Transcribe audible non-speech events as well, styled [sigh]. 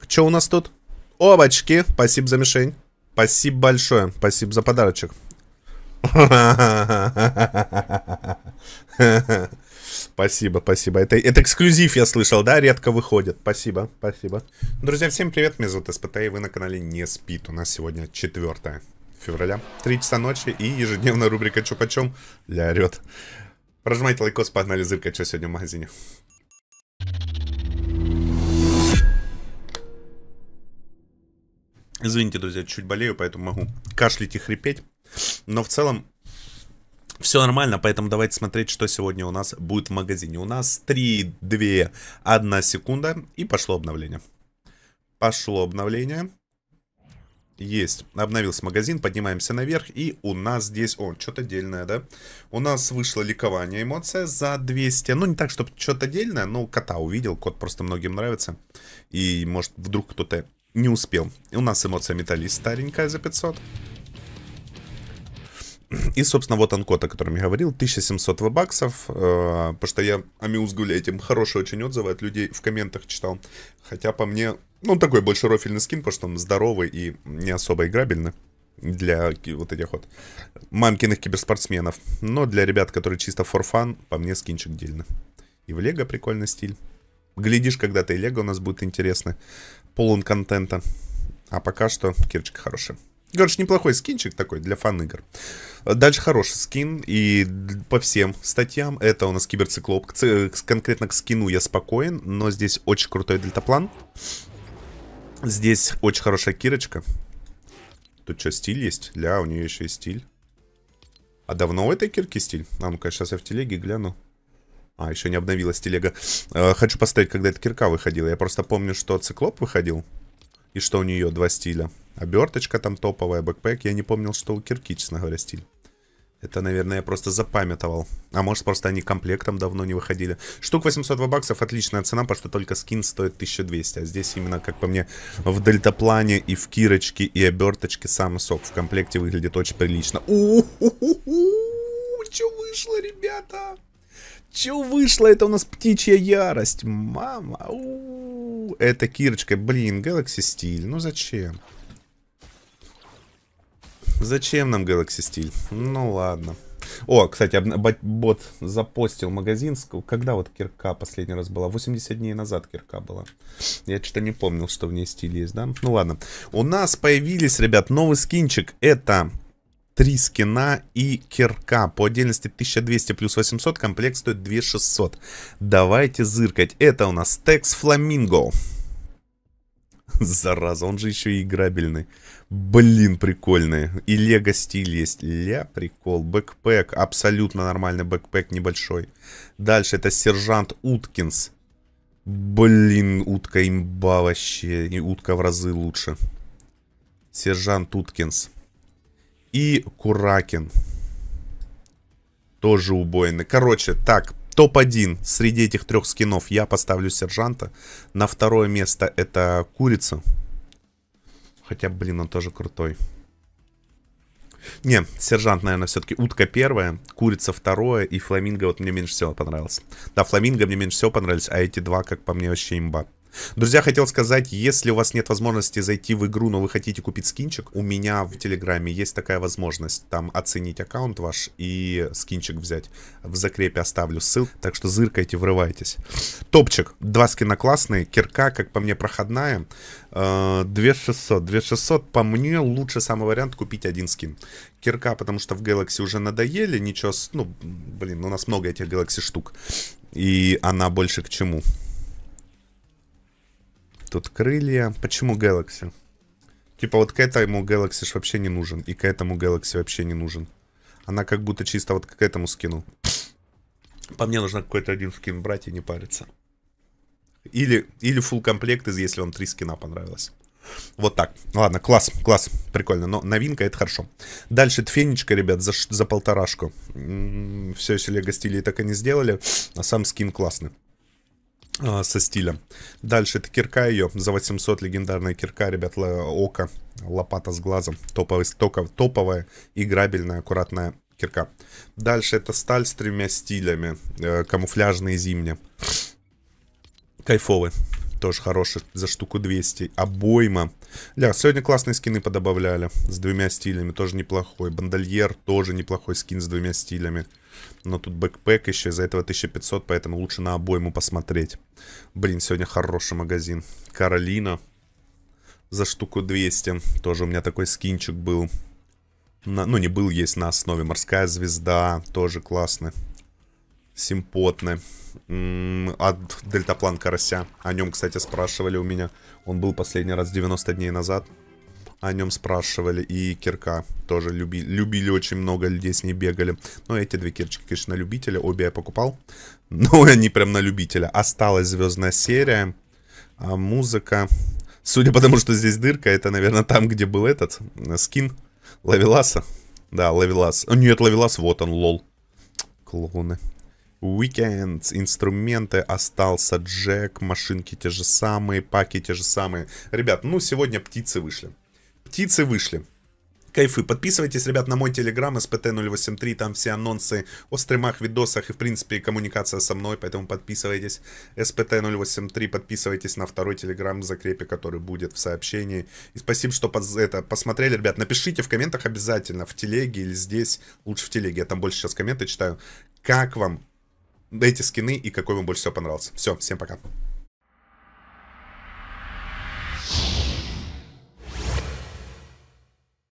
Так, что у нас тут? Обочки! Спасибо за мишень. Спасибо большое. Спасибо за подарочек. Спасибо, спасибо. Это, это эксклюзив, я слышал, да? Редко выходит. Спасибо, спасибо. Друзья, всем привет, меня зовут СПТ, и вы на канале Не Спит. У нас сегодня 4 февраля, 3 часа ночи, и ежедневная рубрика «Чё почем?» ля орёт. Прожимайте лайкос, погнали зырка, что сегодня в магазине. Извините, друзья, чуть болею, поэтому могу кашлять и хрипеть. Но в целом все нормально, поэтому давайте смотреть, что сегодня у нас будет в магазине. У нас 3, 2, 1 секунда и пошло обновление. Пошло обновление. Есть. Обновился магазин, поднимаемся наверх, и у нас здесь... О, что-то дельное, да? У нас вышло ликование эмоция за 200. Ну, не так, чтобы что-то дельное, но кота увидел, кот просто многим нравится. И, может, вдруг кто-то не успел. У нас эмоция металлист старенькая за 500. И, собственно, вот анкот, о котором я говорил, 1700 вебаксов, э, потому что я амюзгуля этим, Хороший очень отзывы от людей в комментах читал. Хотя по мне, ну, такой больше рофильный скин, потому что он здоровый и не особо играбельный для вот этих вот мамкиных киберспортсменов. Но для ребят, которые чисто for fun, по мне скинчик дельно. И в лего прикольный стиль. Глядишь, когда-то и Лего у нас будет интересно. Полон контента. А пока что кирчик хороший. Короче, неплохой скинчик такой для фан-игр. Дальше хороший скин, и по всем статьям, это у нас киберциклоп. Конкретно к скину я спокоен, но здесь очень крутой дельтаплан. Здесь очень хорошая кирочка. Тут что, стиль есть? Ля, у нее еще и стиль. А давно у этой кирки стиль? А ну-ка, сейчас я в телеге гляну. А, еще не обновилась телега. Э, хочу поставить, когда эта кирка выходила. Я просто помню, что циклоп выходил. И что у нее два стиля. Оберточка там топовая, бэкпэк. Я не помнил, что у кирки, честно говоря, стиль. Это, наверное, я просто запамятовал. А может, просто они комплектом давно не выходили. Штук 802 баксов отличная цена, потому что только скин стоит 1200. А здесь именно, как по мне, в дельтаплане и в кирочке, и оберточке самый сок. В комплекте выглядит очень прилично. У-у-у-у! Что вышло, ребята? Че вышло? Это у нас птичья ярость. Мама. У -у -у. Это Кирочка. Блин, Galaxy стиль. Ну зачем? Зачем нам Galaxy стиль? Ну ладно. О, кстати, бот запостил магазин. Когда вот кирка последний раз была? 80 дней назад кирка была. Я что-то не помнил, что в ней стиль есть, да? Ну ладно. У нас появились, ребят, новый скинчик. Это Три скина и кирка. По отдельности 1200 плюс 800, комплект стоит 2600. Давайте зыркать. Это у нас Текс Фламинго. Зараза, он же еще и играбельный. Блин, прикольный. И лего стиль есть. Ля, прикол. Бэкпэк, абсолютно нормальный бэкпэк, небольшой. Дальше это сержант Уткинс. Блин, утка имба вообще. И утка в разы лучше. Сержант Уткинс. И Куракин. Тоже убойный. Короче, так, топ-1 среди этих трех скинов я поставлю сержанта. На второе место это курица. Хотя, блин, он тоже крутой. Не, сержант, наверное, все-таки утка первая, курица второе и фламинго вот мне меньше всего понравилось. Да, фламинго мне меньше всего понравились, а эти два, как по мне, вообще имба. Друзья, хотел сказать, если у вас нет возможности зайти в игру, но вы хотите купить скинчик, у меня в Телеграме есть такая возможность. Там оценить аккаунт ваш и скинчик взять. В закрепе оставлю ссылку, так что зыркайте, врывайтесь. Топчик. Два скина классные. Кирка, как по мне, проходная. 2600. Э, 2600, по мне, лучше самый вариант купить один скин. Кирка, потому что в Galaxy уже надоели, ничего, ну, блин, у нас много этих Galaxy штук. И она больше к чему? тут крылья. Почему Galaxy? Типа вот к этому Galaxy вообще не нужен. И к этому Galaxy вообще не нужен. Она как будто чисто вот к этому скину. По мне нужно какой-то один скин брать и не париться. Или, или full комплект, если вам три скина понравилось. Вот так. Ладно, класс, класс, прикольно. Но новинка это хорошо. Дальше Тфенечка, ребят, за, за полторашку. М -м -м, все еще Лего стилей так и не сделали. А сам скин классный. А, со стилем. Дальше, это кирка ее за 800, легендарная кирка, ребят, око, лопата с глазом, топовый, стоков топовая, играбельная, аккуратная кирка. Дальше, это сталь с тремя стилями, э, камуфляжные зимние, кайфовые тоже хороший за штуку 200. Обойма. Ля, сегодня классные скины подобавляли с двумя стилями, тоже неплохой. Бандольер тоже неплохой скин с двумя стилями. Но тут бэкпэк еще, из-за этого 1500, поэтому лучше на обойму посмотреть. Блин, сегодня хороший магазин. Каролина за штуку 200. Тоже у меня такой скинчик был. На, ну, не был, есть на основе. Морская звезда тоже классный симпотны от дельтаплан карася. О нем, кстати, спрашивали у меня. Он был последний раз 90 дней назад. О нем спрашивали. И кирка тоже люби, любили очень много людей, с ней бегали. Но ну, эти две кирчики, конечно, на любителя. Обе я покупал. [laughs] Но они прям на любителя. Осталась звездная серия. А музыка... Судя по тому, что здесь дырка, это, наверное, там, где был этот э, скин Лавеласа. Да, Лавелас. Э, нет, Лавелас, вот он, лол. Клоуны. Weekends, инструменты, остался джек, машинки те же самые, паки те же самые. Ребят, ну сегодня птицы вышли. Птицы вышли кайфы. Подписывайтесь, ребят, на мой телеграм SPT083, там все анонсы о стримах, видосах и, в принципе, коммуникация со мной, поэтому подписывайтесь. SPT083, подписывайтесь на второй телеграм в закрепе, который будет в сообщении. И спасибо, что пос это посмотрели, ребят. Напишите в комментах обязательно в телеге или здесь, лучше в телеге, я там больше сейчас комменты читаю. Как вам эти скины и какой вам больше всего понравился. Все, всем пока.